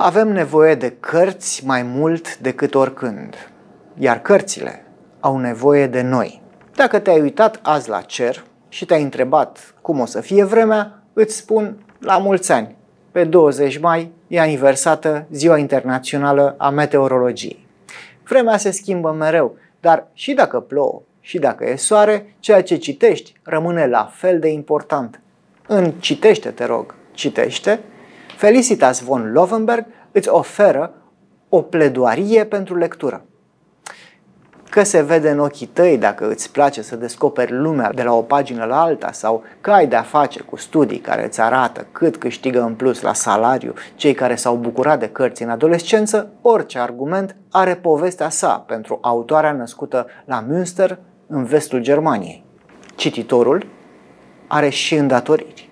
Avem nevoie de cărți mai mult decât oricând, iar cărțile au nevoie de noi. Dacă te-ai uitat azi la cer și te-ai întrebat cum o să fie vremea, îți spun la mulți ani. Pe 20 mai e aniversată Ziua Internațională a Meteorologiei. Vremea se schimbă mereu, dar și dacă plouă, și dacă e soare, ceea ce citești rămâne la fel de important. În citește, te rog, citește Felicitas von Lovenberg îți oferă o pledoarie pentru lectură. Că se vede în ochii tăi dacă îți place să descoperi lumea de la o pagină la alta sau că ai de-a face cu studii care îți arată cât câștigă în plus la salariu cei care s-au bucurat de cărți în adolescență, orice argument are povestea sa pentru autoarea născută la Münster, în vestul Germaniei. Cititorul are și îndatoriri.